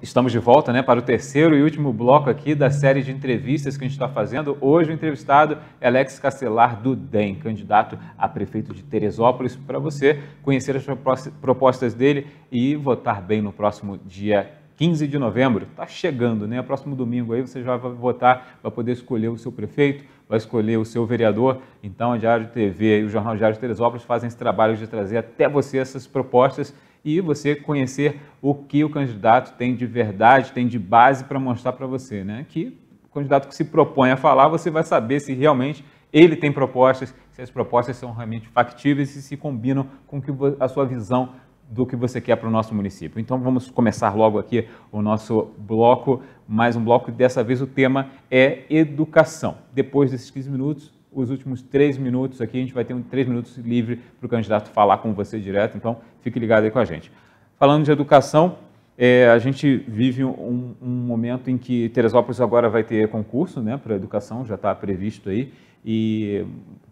Estamos de volta né, para o terceiro e último bloco aqui da série de entrevistas que a gente está fazendo. Hoje o entrevistado é Alex Castelar do DEM, candidato a prefeito de Teresópolis, para você conhecer as propostas dele e votar bem no próximo dia 15 de novembro. Está chegando, né? Próximo domingo aí você já vai votar, vai poder escolher o seu prefeito, vai escolher o seu vereador. Então a Diário TV e o Jornal Diário de Teresópolis fazem esse trabalho de trazer até você essas propostas e você conhecer o que o candidato tem de verdade, tem de base para mostrar para você, né? Que o candidato que se propõe a falar, você vai saber se realmente ele tem propostas, se as propostas são realmente factíveis e se combinam com a sua visão do que você quer para o nosso município. Então vamos começar logo aqui o nosso bloco, mais um bloco, dessa vez o tema é educação. Depois desses 15 minutos, os últimos três minutos aqui, a gente vai ter um três minutos livre para o candidato falar com você direto, então fique ligado aí com a gente. Falando de educação, é, a gente vive um, um, momento em que Teresópolis agora vai ter concurso né, para educação, já está previsto aí, e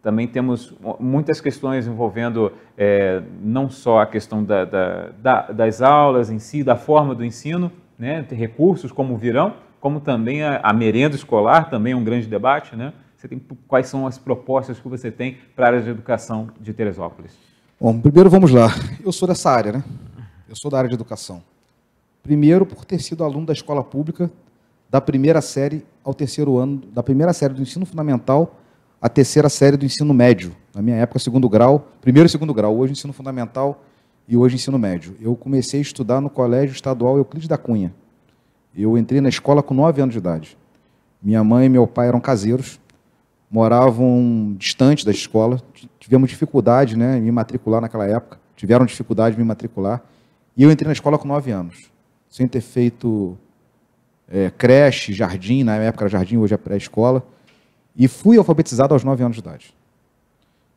também temos muitas questões envolvendo é, não só a questão da, da, da, das aulas em si, da forma do ensino, né, recursos como virão, como também a, a merenda escolar, também é um grande debate, né? você tem, quais são as propostas que você tem para a área de educação de Teresópolis? Bom, primeiro vamos lá. Eu sou dessa área, né? Eu sou da área de educação. Primeiro por ter sido aluno da escola pública da primeira série ao terceiro ano, da primeira série do ensino fundamental à terceira série do ensino médio. Na minha época, segundo grau, primeiro e segundo grau, hoje ensino fundamental e hoje ensino médio. Eu comecei a estudar no Colégio Estadual Euclides da Cunha. Eu entrei na escola com nove anos de idade. Minha mãe e meu pai eram caseiros, moravam distante da escola, tivemos dificuldade né, em me matricular naquela época, tiveram dificuldade em me matricular, e eu entrei na escola com nove anos, sem ter feito é, creche, jardim, na época era jardim, hoje é pré-escola, e fui alfabetizado aos nove anos de idade.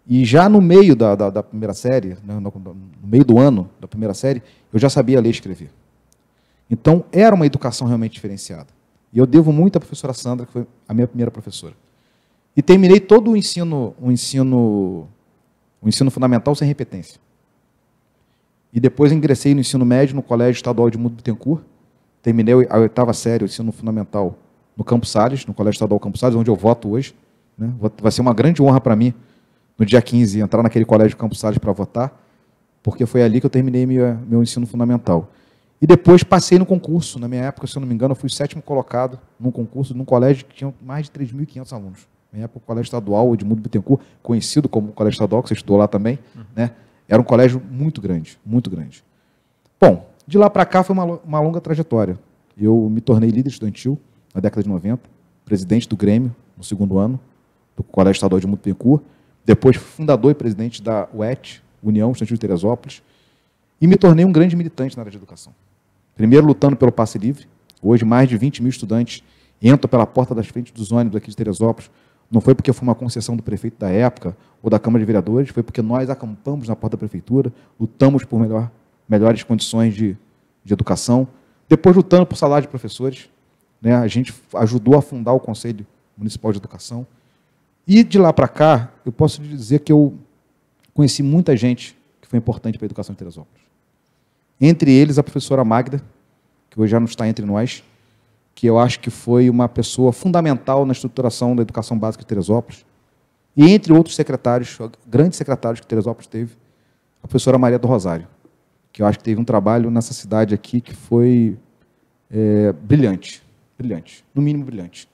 E já no meio da, da, da primeira série, né, no, no meio do ano da primeira série, eu já sabia ler e escrever. Então, era uma educação realmente diferenciada. E eu devo muito à professora Sandra, que foi a minha primeira professora. E terminei todo o ensino, o ensino, o ensino fundamental sem repetência. E depois ingressei no ensino médio no Colégio Estadual de Mundo Bittencourt. Terminei a oitava série, o ensino fundamental, no Campos Salles, no Colégio Estadual Campos Salles, onde eu voto hoje. Né? Vai ser uma grande honra para mim, no dia 15, entrar naquele Colégio Campos Salles para votar, porque foi ali que eu terminei meu meu ensino fundamental. E depois passei no concurso. Na minha época, se eu não me engano, eu fui o sétimo colocado num concurso, num colégio que tinha mais de 3.500 alunos. Minha época, o Colégio Estadual Edmundo Bittencourt, conhecido como Colégio Estadual, que você estudou lá também, uhum. né? Era um colégio muito grande, muito grande. Bom, de lá para cá foi uma, uma longa trajetória. Eu me tornei líder estudantil na década de 90, presidente do Grêmio no segundo ano, do Colégio Estadual de Mutupecu, depois fundador e presidente da UET, União Estudantil de Teresópolis, e me tornei um grande militante na área de educação. Primeiro lutando pelo passe livre, hoje mais de 20 mil estudantes entram pela porta das frentes dos ônibus aqui de Teresópolis não foi porque foi uma concessão do prefeito da época ou da Câmara de Vereadores, foi porque nós acampamos na porta da prefeitura, lutamos por melhor, melhores condições de, de educação, depois lutando por salário de professores. Né? A gente ajudou a fundar o Conselho Municipal de Educação. E de lá para cá, eu posso dizer que eu conheci muita gente que foi importante para a educação de Teresópolis. Entre eles, a professora Magda, que hoje já não está entre nós, que eu acho que foi uma pessoa fundamental na estruturação da educação básica de Teresópolis, e entre outros secretários, grandes secretários que Teresópolis teve, a professora Maria do Rosário, que eu acho que teve um trabalho nessa cidade aqui que foi é, brilhante, brilhante, no mínimo brilhante.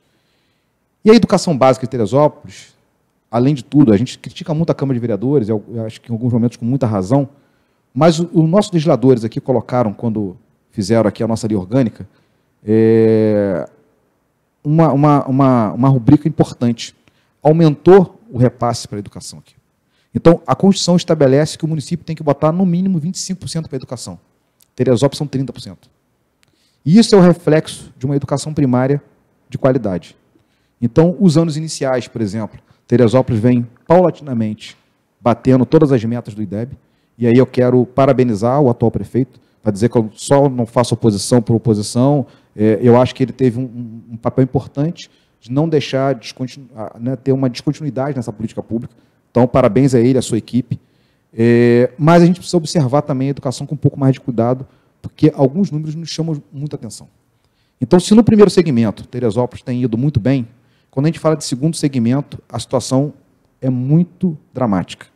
E a educação básica de Teresópolis, além de tudo, a gente critica muito a Câmara de Vereadores, eu acho que em alguns momentos com muita razão, mas os nossos legisladores aqui colocaram, quando fizeram aqui a nossa lei orgânica, é, uma, uma, uma, uma rubrica importante. Aumentou o repasse para a educação aqui. Então, a Constituição estabelece que o município tem que botar no mínimo 25% para a educação. Teresópolis são 30%. E isso é o reflexo de uma educação primária de qualidade. Então, os anos iniciais, por exemplo, Teresópolis vem paulatinamente batendo todas as metas do IDEB. E aí eu quero parabenizar o atual prefeito para dizer que eu só não faço oposição por oposição, é, eu acho que ele teve um, um papel importante de não deixar né, ter uma descontinuidade nessa política pública. Então, parabéns a ele, a sua equipe. É, mas a gente precisa observar também a educação com um pouco mais de cuidado, porque alguns números nos chamam muita atenção. Então, se no primeiro segmento Teresópolis tem ido muito bem, quando a gente fala de segundo segmento, a situação é muito dramática.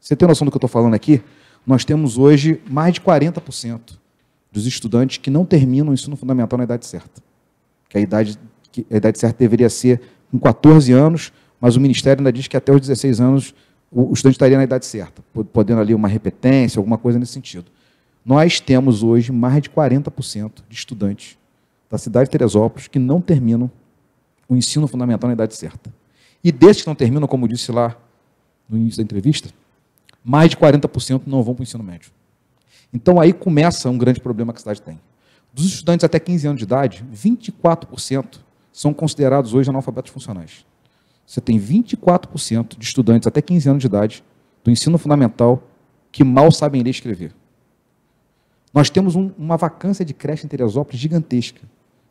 Você tem noção do que eu estou falando aqui? Nós temos hoje mais de 40% dos estudantes que não terminam o ensino fundamental na idade certa. Que a idade, que a idade certa deveria ser com 14 anos, mas o Ministério ainda diz que até os 16 anos o, o estudante estaria na idade certa, podendo ali uma repetência, alguma coisa nesse sentido. Nós temos hoje mais de 40% de estudantes da cidade de Teresópolis que não terminam o ensino fundamental na idade certa. E desses que não terminam, como disse lá no início da entrevista, mais de 40% não vão para o ensino médio. Então aí começa um grande problema que a cidade tem. Dos estudantes até 15 anos de idade, 24% são considerados hoje analfabetos funcionais. Você tem 24% de estudantes até 15 anos de idade do ensino fundamental que mal sabem ler e escrever. Nós temos um, uma vacância de creche em Teresópolis gigantesca.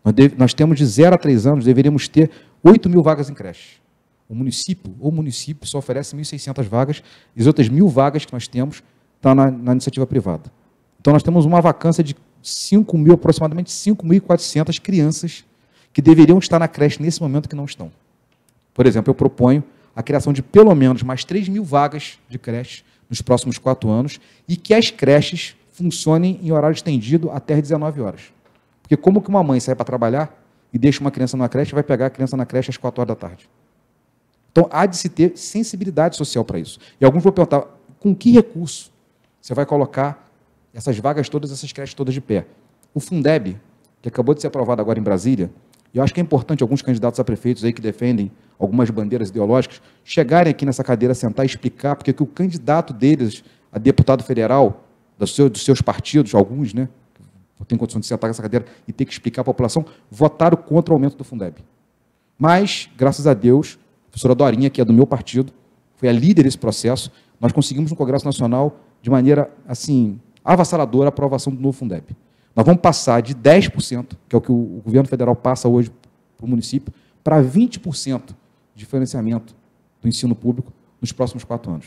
Nós, deve, nós, temos de 0 a 3 anos, deveríamos ter 8 mil vagas em creche. O município, ou município só oferece 1.600 vagas, e as outras mil vagas que nós temos estão tá na, na iniciativa privada. Então nós temos uma vacância de 5 mil, aproximadamente 5.400 crianças que deveriam estar na creche nesse momento que não estão. Por exemplo, eu proponho a criação de pelo menos mais 3 mil vagas de creche nos próximos quatro anos e que as creches funcionem em horário estendido até 19 horas. Porque como que uma mãe sai para trabalhar e deixa uma criança na creche e vai pegar a criança na creche às 4 horas da tarde? Então há de se ter sensibilidade social para isso. E alguns vão perguntar, com que recurso você vai colocar essas vagas todas, essas creches todas de pé. O Fundeb, que acabou de ser aprovado agora em Brasília, e eu acho que é importante alguns candidatos a prefeitos aí que defendem algumas bandeiras ideológicas chegarem aqui nessa cadeira, sentar e explicar porque que o candidato deles a deputado federal dos seus, dos seus partidos, alguns, né, tem condição de sentar nessa cadeira e ter que explicar à população, votaram contra o aumento do Fundeb. Mas, graças a Deus, a professora Dorinha, que é do meu partido, foi a líder desse processo, nós conseguimos no Congresso Nacional, de maneira, assim, avassaladora a aprovação do novo Fundeb. Nós vamos passar de 10%, que é o que o governo federal passa hoje para o município, para 20% de financiamento do ensino público nos próximos quatro anos.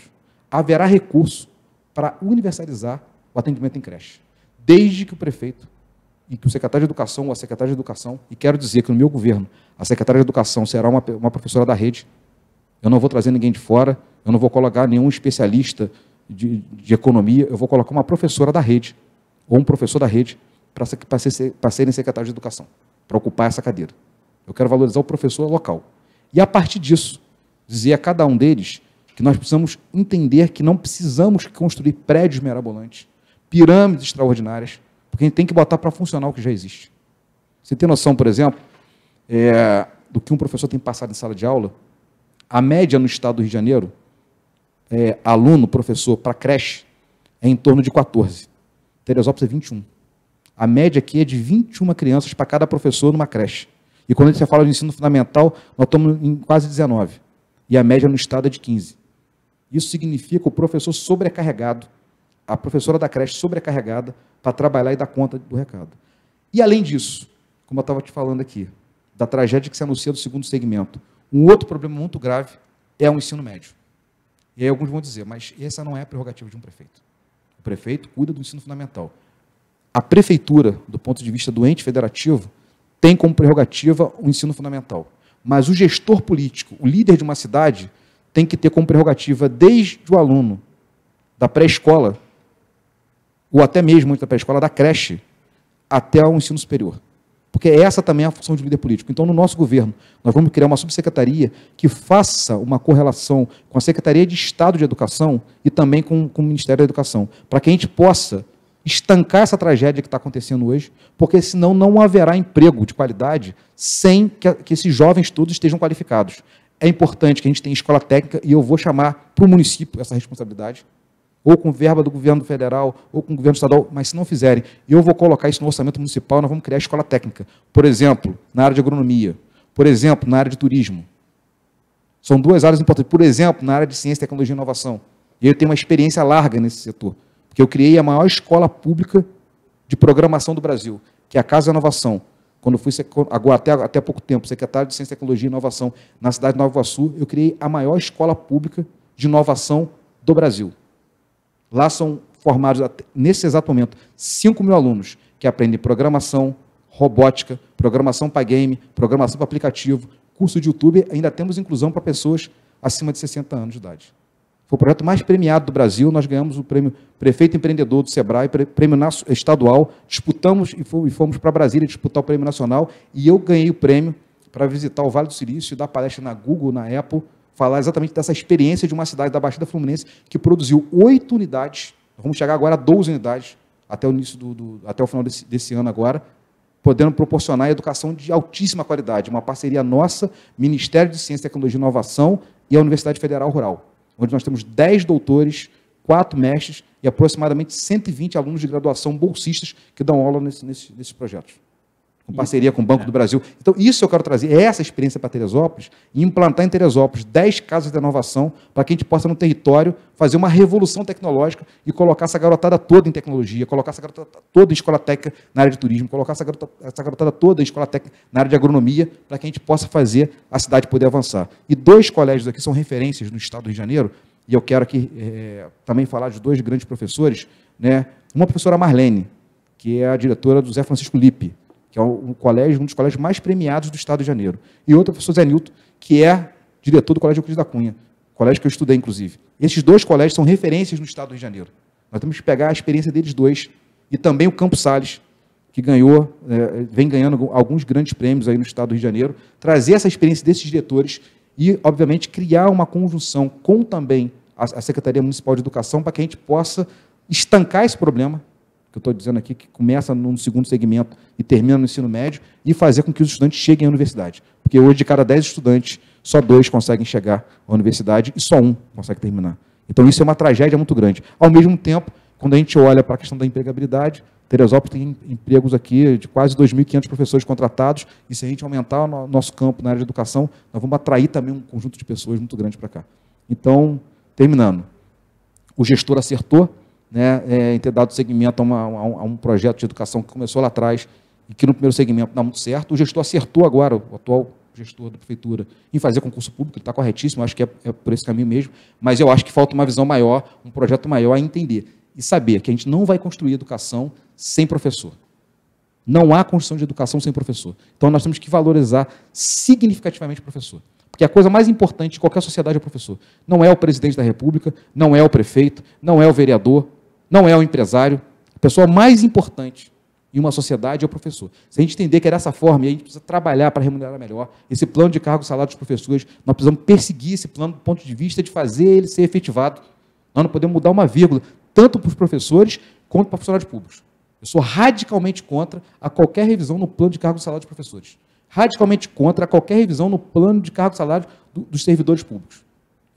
Haverá recurso para universalizar o atendimento em creche, desde que o prefeito e que o secretário de Educação ou a secretária de Educação, e quero dizer que no meu governo a secretária de Educação será uma, uma professora da rede, eu não vou trazer ninguém de fora, eu não vou colocar nenhum especialista de, de economia, eu vou colocar uma professora da rede, ou um professor da rede, para ser, pra serem secretários de educação, para ocupar essa cadeira. Eu quero valorizar o professor local. E a partir disso, dizer a cada um deles que nós precisamos entender que não precisamos construir prédios mirabolantes, pirâmides extraordinárias, porque a gente tem que botar para funcionar o que já existe. Você tem noção, por exemplo, é, do que um professor tem passado em sala de aula? A média no estado do Rio de Janeiro é, aluno, professor, para creche é em torno de 14. Teresópolis é 21. A média aqui é de 21 crianças para cada professor numa creche. E quando a gente fala de ensino fundamental, nós estamos em quase 19. E a média no estado é de 15. Isso significa o professor sobrecarregado, a professora da creche sobrecarregada para trabalhar e dar conta do recado. E além disso, como eu estava te falando aqui, da tragédia que se anuncia do segundo segmento, um outro problema muito grave é o ensino médio. E aí alguns vão dizer, mas essa não é a prerrogativa de um prefeito. O prefeito cuida do ensino fundamental. A prefeitura, do ponto de vista do ente federativo, tem como prerrogativa o ensino fundamental. Mas o gestor político, o líder de uma cidade, tem que ter como prerrogativa, desde o aluno da pré-escola, ou até mesmo antes da pré-escola, da creche, até o ensino superior. Porque essa também é a função de líder político. Então, no nosso governo, nós vamos criar uma subsecretaria que faça uma correlação com a Secretaria de Estado de Educação e também com, com o Ministério da Educação, para que a gente possa estancar essa tragédia que está acontecendo hoje, porque senão não haverá emprego de qualidade sem que, que esses jovens todos estejam qualificados. É importante que a gente tenha escola técnica e eu vou chamar para o município essa responsabilidade, ou com verba do governo federal, ou com o governo estadual, mas se não fizerem, eu vou colocar isso no orçamento municipal, nós vamos criar escola técnica. Por exemplo, na área de agronomia. Por exemplo, na área de turismo. São duas áreas importantes. Por exemplo, na área de ciência, tecnologia e inovação. E eu tenho uma experiência larga nesse setor, porque eu criei a maior escola pública de programação do Brasil, que é a Casa Inovação. Quando eu fui agora, até, até pouco tempo secretário de Ciência, Tecnologia e Inovação na cidade de Nova Iguaçu, eu criei a maior escola pública de inovação do Brasil. Lá são formados, nesse exato momento, 5 mil alunos que aprendem programação, robótica, programação para game, programação para aplicativo, curso de YouTube. Ainda temos inclusão para pessoas acima de 60 anos de idade. Foi o projeto mais premiado do Brasil. Nós ganhamos o prêmio Prefeito Empreendedor do Sebrae, prêmio estadual. Disputamos e fomos para Brasília disputar o prêmio nacional. E eu ganhei o prêmio para visitar o Vale do Silício, dar palestra na Google, na Apple, falar exatamente dessa experiência de uma cidade da Baixada Fluminense que produziu oito unidades, vamos chegar agora a 12 unidades até o início do, do até o final desse, desse ano agora, podendo proporcionar educação de altíssima qualidade, uma parceria nossa, Ministério de Ciência, Tecnologia e Inovação e a Universidade Federal Rural, onde nós temos 10 doutores, quatro mestres e aproximadamente 120 alunos de graduação bolsistas que dão aula nesse, nesse, nesse projeto com parceria com o Banco do é. Brasil. Então, isso eu quero trazer, é essa experiência para Teresópolis, e implantar em Teresópolis 10 casas de inovação para que a gente possa, no território, fazer uma revolução tecnológica e colocar essa garotada toda em tecnologia, colocar essa garotada toda em escola técnica na área de turismo, colocar essa garotada, essa garotada toda em escola técnica na área de agronomia, para que a gente possa fazer a cidade poder avançar. E dois colégios aqui são referências no estado do Rio de Janeiro, e eu quero aqui é, também falar de dois grandes professores, né? uma professora Marlene, que é a diretora do Zé Francisco Lippe, que é um colégio, um dos colégios mais premiados do Estado de Janeiro. E outro é o professor Zé Nilton, que é diretor do Colégio Euclides da Cunha, colégio que eu estudei, inclusive. Esses dois colégios são referências no Estado de Janeiro. Nós temos que pegar a experiência deles dois e também o Campos Sales, que ganhou, é, vem ganhando alguns grandes prêmios aí no Estado do Rio de Janeiro, trazer essa experiência desses diretores e, obviamente, criar uma conjunção com também a, a Secretaria Municipal de Educação para que a gente possa estancar esse problema, que eu estou dizendo aqui, que começa no segundo segmento e termina no ensino médio, e fazer com que os estudantes cheguem à universidade. Porque hoje, de cada 10 estudantes, só dois conseguem chegar à universidade e só um consegue terminar. Então, isso é uma tragédia muito grande. Ao mesmo tempo, quando a gente olha para a questão da empregabilidade, Teresópolis tem empregos aqui de quase 2.500 professores contratados, e se a gente aumentar o nosso campo na área de educação, nós vamos atrair também um conjunto de pessoas muito grande para cá. Então, terminando, o gestor acertou, né, é, ter dado segmento a, uma, a, um projeto de educação que começou lá atrás e que no primeiro segmento dá muito certo. O gestor acertou agora, o atual gestor da prefeitura, em fazer concurso público, ele está corretíssimo, acho que é, é por esse caminho mesmo, mas eu acho que falta uma visão maior, um projeto maior a entender e saber que a gente não vai construir educação sem professor. Não há construção de educação sem professor. Então nós temos que valorizar significativamente o professor. Porque a coisa mais importante de qualquer sociedade é o professor. Não é o presidente da república, não é o prefeito, não é o vereador, não é o empresário. A pessoa mais importante em uma sociedade é o professor. Se a gente entender que é dessa forma, e a gente precisa trabalhar para remunerar melhor, esse plano de cargo salário dos professores, nós precisamos perseguir esse plano do ponto de vista de fazer ele ser efetivado. Nós não podemos mudar uma vírgula, tanto para os professores quanto para os funcionários públicos. Eu sou radicalmente contra a qualquer revisão no plano de cargo salário dos professores. Radicalmente contra a qualquer revisão no plano de cargo salário dos servidores públicos.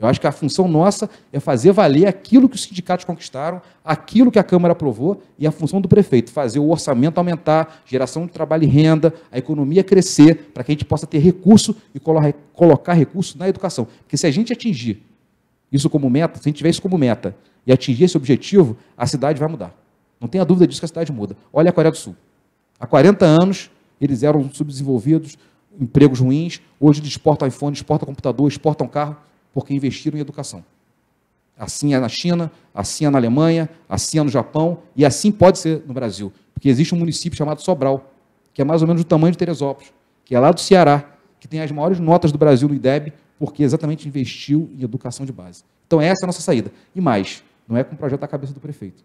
Eu acho que a função nossa é fazer valer aquilo que os sindicatos conquistaram, aquilo que a Câmara aprovou, e a função do prefeito, fazer o orçamento aumentar, geração de trabalho e renda, a economia crescer, para que a gente possa ter recurso e colocar recurso na educação. Porque se a gente atingir isso como meta, se a gente tiver isso como meta e atingir esse objetivo, a cidade vai mudar. Não tenha dúvida disso que a cidade muda. Olha a Coreia do Sul. Há 40 anos, eles eram subdesenvolvidos, empregos ruins, hoje eles exportam iPhone, exportam computador, exportam carro porque investiram em educação. Assim é na China, assim é na Alemanha, assim é no Japão e assim pode ser no Brasil, porque existe um município chamado Sobral, que é mais ou menos do tamanho de Teresópolis, que é lá do Ceará, que tem as maiores notas do Brasil no IDEB, porque exatamente investiu em educação de base. Então essa é a nossa saída. E mais, não é com o projeto da cabeça do prefeito.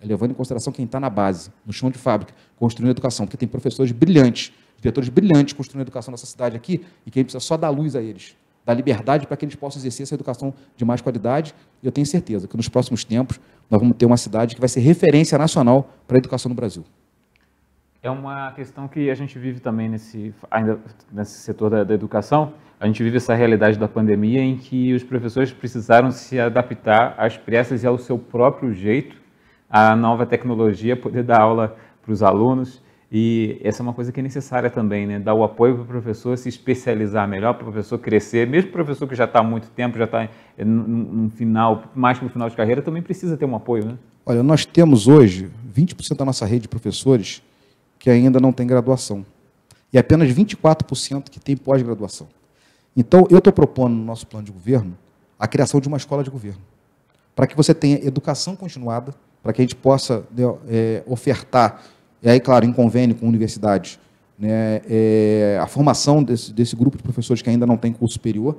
É levando em consideração quem está na base, no chão de fábrica, construindo educação, porque tem professores brilhantes, diretores brilhantes construindo educação nessa cidade aqui, e quem precisa só dar luz a eles da liberdade para que eles possam exercer essa educação de mais qualidade. E eu tenho certeza que nos próximos tempos nós vamos ter uma cidade que vai ser referência nacional para a educação no Brasil. É uma questão que a gente vive também nesse, ainda nesse setor da, da educação. A gente vive essa realidade da pandemia em que os professores precisaram se adaptar às pressas e ao seu próprio jeito, à nova tecnologia, poder dar aula para os alunos. E essa é uma coisa que é necessária também, né? Dar o apoio para o professor se especializar melhor, para o professor crescer. Mesmo o professor que já está há muito tempo, já está é, no final, mais para o final de carreira, também precisa ter um apoio, né? Olha, nós temos hoje 20% da nossa rede de professores que ainda não tem graduação. E apenas 24% que tem pós-graduação. Então, eu estou propondo no nosso plano de governo a criação de uma escola de governo. Para que você tenha educação continuada, para que a gente possa né, é, ofertar e aí, claro, em convênio com universidades, né, é, a formação desse, desse grupo de professores que ainda não tem curso superior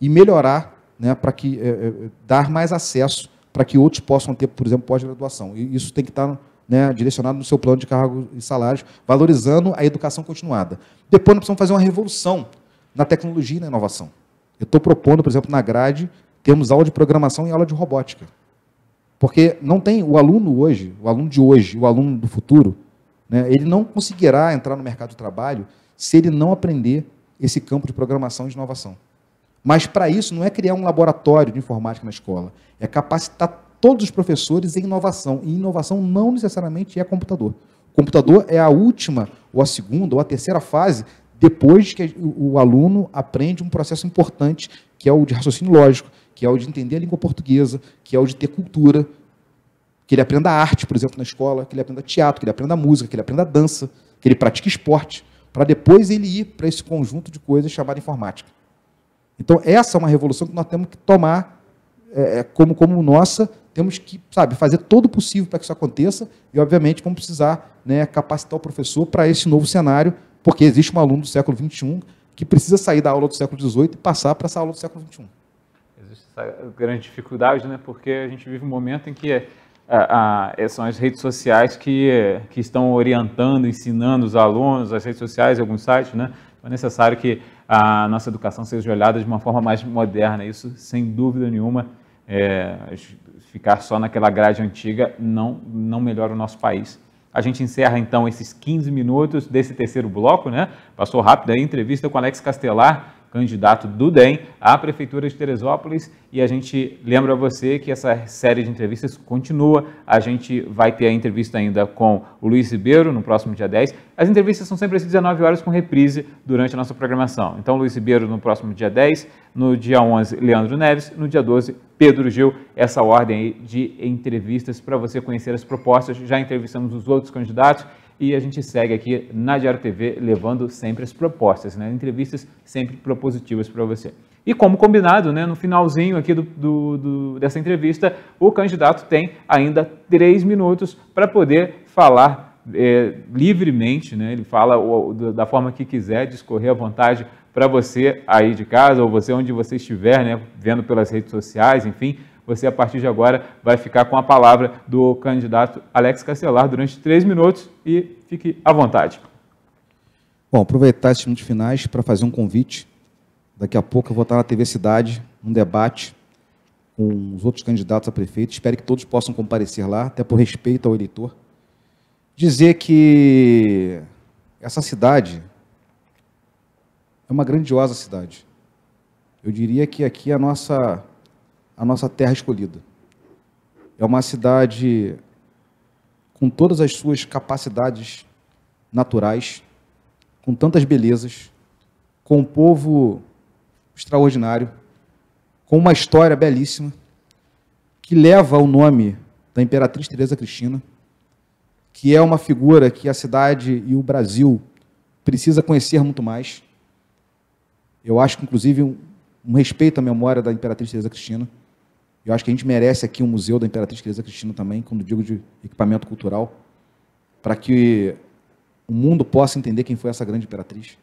e melhorar né, para que é, é, dar mais acesso para que outros possam ter, por exemplo, pós-graduação. E isso tem que estar tá, né, direcionado no seu plano de cargos e salários, valorizando a educação continuada. Depois, nós precisamos fazer uma revolução na tecnologia e na inovação. Eu estou propondo, por exemplo, na grade, temos aula de programação e aula de robótica. Porque não tem o aluno hoje, o aluno de hoje, o aluno do futuro, né? Ele não conseguirá entrar no mercado de trabalho se ele não aprender esse campo de programação e de inovação. Mas para isso não é criar um laboratório de informática na escola, é capacitar todos os professores em inovação. E inovação não necessariamente é computador. O computador é a última, ou a segunda, ou a terceira fase, depois que o aluno aprende um processo importante, que é o de raciocínio lógico, que é o de entender a língua portuguesa, que é o de ter cultura, que ele aprenda arte, por exemplo, na escola, que ele aprenda teatro, que ele aprenda música, que ele aprenda dança, que ele pratique esporte, para depois ele ir para esse conjunto de coisas chamado informática. Então, essa é uma revolução que nós temos que tomar é, é como, como nossa, temos que, sabe, fazer todo o possível para que isso aconteça e, obviamente, vamos precisar né, capacitar o professor para esse novo cenário, porque existe um aluno do século XXI que precisa sair da aula do século XVIII e passar para essa aula do século XXI. Existe essa grande dificuldade, né, porque a gente vive um momento em que é a, a, é, são as redes sociais que, é, que estão orientando, ensinando os alunos, as redes sociais, alguns sites, né? É necessário que a nossa educação seja olhada de uma forma mais moderna. Isso, sem dúvida nenhuma, é, ficar só naquela grade antiga não, não melhora o nosso país. A gente encerra então esses 15 minutos desse terceiro bloco, né? Passou rápido a entrevista com Alex Castelar, candidato do DEM à Prefeitura de Teresópolis. E a gente lembra a você que essa série de entrevistas continua. A gente vai ter a entrevista ainda com o Luiz Ribeiro no próximo dia 10. As entrevistas são sempre às 19 horas com reprise durante a nossa programação. Então, Luiz Ribeiro no próximo dia 10, no dia 11, Leandro Neves, no dia 12, Pedro Gil. Essa ordem de entrevistas para você conhecer as propostas. Já entrevistamos os outros candidatos e a gente segue aqui na Diário TV levando sempre as propostas, né? entrevistas sempre propositivas para você. E como combinado, né, no finalzinho aqui do, do, do, dessa entrevista, o candidato tem ainda três minutos para poder falar é, livremente, né? ele fala o, da forma que quiser, discorrer à vontade para você aí de casa ou você onde você estiver, né, vendo pelas redes sociais, enfim, você, a partir de agora, vai ficar com a palavra do candidato Alex Cancelar durante três minutos e fique à vontade. Bom, aproveitar esses minutos finais para fazer um convite. Daqui a pouco eu vou estar na TV Cidade, um debate com os outros candidatos a prefeito. Espero que todos possam comparecer lá, até por respeito ao eleitor. Dizer que essa cidade é uma grandiosa cidade. Eu diria que aqui a nossa a nossa terra escolhida. É uma cidade com todas as suas capacidades naturais, com tantas belezas, com um povo extraordinário, com uma história belíssima, que leva o nome da Imperatriz Teresa Cristina, que é uma figura que a cidade e o Brasil precisa conhecer muito mais. Eu acho que, inclusive, um, respeito à memória da Imperatriz Teresa Cristina. Eu acho que a gente merece aqui um museu da Imperatriz Teresa Cristina também, quando digo de equipamento cultural, para que o mundo possa entender quem foi essa grande imperatriz,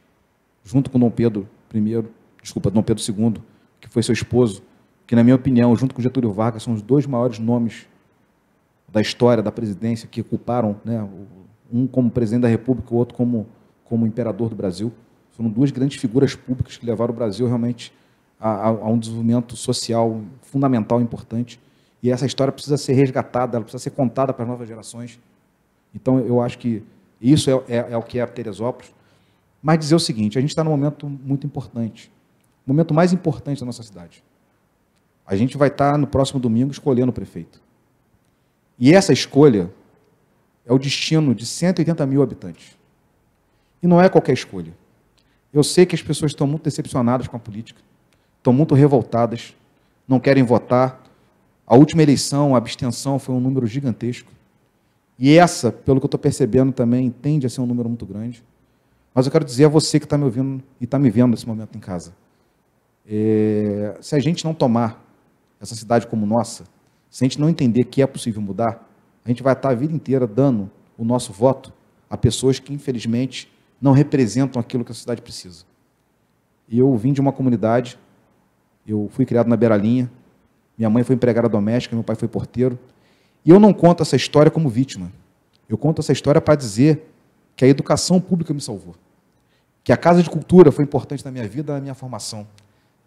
junto com Dom Pedro I, desculpa, Dom Pedro II, que foi seu esposo, que na minha opinião, junto com Getúlio Vargas, são os dois maiores nomes da história da presidência que ocuparam, né, um como presidente da República, o outro como como imperador do Brasil. Foram duas grandes figuras públicas que levaram o Brasil realmente a, a, um desenvolvimento social fundamental, importante. E essa história precisa ser resgatada, ela precisa ser contada para as novas gerações. Então, eu acho que isso é, é, é o que é Teresópolis. Mas dizer o seguinte: a gente está num momento muito importante, o momento mais importante da nossa cidade. A gente vai estar tá, no próximo domingo escolhendo o prefeito. E essa escolha é o destino de 180 mil habitantes. E não é qualquer escolha. Eu sei que as pessoas estão muito decepcionadas com a política estão muito revoltadas, não querem votar. A última eleição, a abstenção foi um número gigantesco. E essa, pelo que eu estou percebendo também, tende a ser um número muito grande. Mas eu quero dizer a você que está me ouvindo e está me vendo nesse momento em casa: é, se a gente não tomar essa cidade como nossa, se a gente não entender que é possível mudar, a gente vai estar tá a vida inteira dando o nosso voto a pessoas que, infelizmente, não representam aquilo que a cidade precisa. E eu vim de uma comunidade eu fui criado na beira-linha, minha mãe foi empregada doméstica, meu pai foi porteiro. E eu não conto essa história como vítima. Eu conto essa história para dizer que a educação pública me salvou. Que a Casa de Cultura foi importante na minha vida, na minha formação.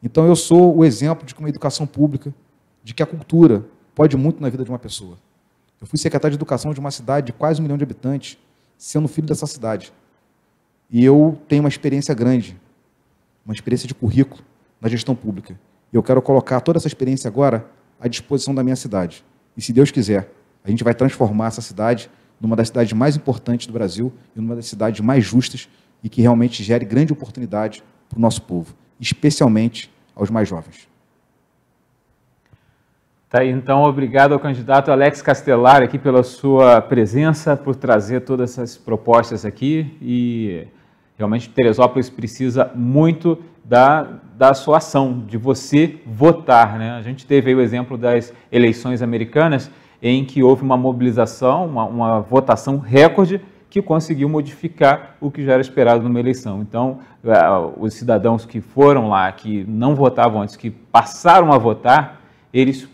Então eu sou o exemplo de que uma educação pública, de que a cultura pode muito na vida de uma pessoa. Eu fui secretário de educação de uma cidade de quase um milhão de habitantes, sendo filho dessa cidade. E eu tenho uma experiência grande, uma experiência de currículo, na gestão pública. Eu quero colocar toda essa experiência agora à disposição da minha cidade. E se Deus quiser, a gente vai transformar essa cidade numa das cidades mais importantes do Brasil e numa das cidades mais justas e que realmente gere grande oportunidade para o nosso povo, especialmente aos mais jovens. Tá aí, então, obrigado ao candidato Alex Castelar aqui pela sua presença, por trazer todas essas propostas aqui e Realmente, Teresópolis precisa muito da, da sua ação, de você votar. Né? A gente teve o exemplo das eleições americanas, em que houve uma mobilização, uma, uma votação recorde que conseguiu modificar o que já era esperado numa eleição. Então, os cidadãos que foram lá, que não votavam antes, que passaram a votar, eles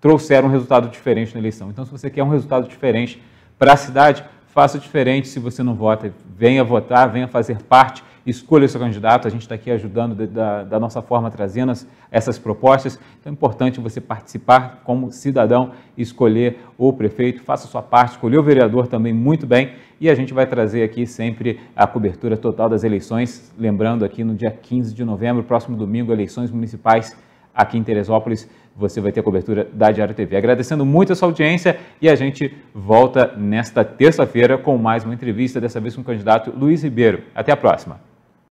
trouxeram um resultado diferente na eleição. Então, se você quer um resultado diferente para a cidade, faça é diferente se você não vota. Venha votar, venha fazer parte, escolha o seu candidato. A gente está aqui ajudando de, da, da, nossa forma, trazendo as, essas propostas. Então é importante você participar como cidadão, escolher o prefeito, faça a sua parte, escolher o vereador também muito bem. E a gente vai trazer aqui sempre a cobertura total das eleições. Lembrando aqui no dia 15 de novembro, próximo domingo, eleições municipais aqui em Teresópolis você vai ter a cobertura da Diário TV. Agradecendo muito a sua audiência e a gente volta nesta terça-feira com mais uma entrevista, dessa vez com o candidato Luiz Ribeiro. Até a próxima.